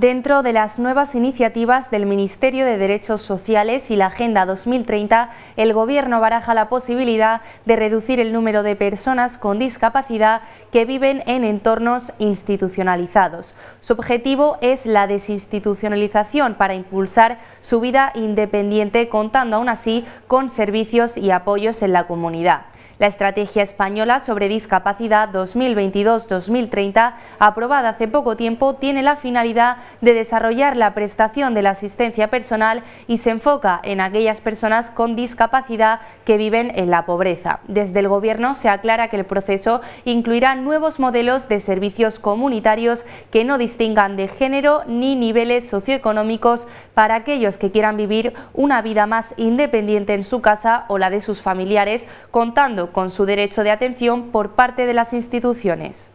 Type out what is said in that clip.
dentro de las nuevas iniciativas del Ministerio de Derechos Sociales y la Agenda 2030, el Gobierno baraja la posibilidad de reducir el número de personas con discapacidad que viven en entornos institucionalizados. Su objetivo es la desinstitucionalización para impulsar su vida independiente, contando aún así con servicios y apoyos en la comunidad. La Estrategia Española sobre Discapacidad 2022-2030, aprobada hace poco tiempo, tiene la finalidad de desarrollar la prestación de la asistencia personal y se enfoca en aquellas personas con discapacidad que viven en la pobreza. Desde el Gobierno se aclara que el proceso incluirá nuevos modelos de servicios comunitarios que no distingan de género ni niveles socioeconómicos para aquellos que quieran vivir una vida más independiente en su casa o la de sus familiares, contando con su derecho de atención por parte de las instituciones.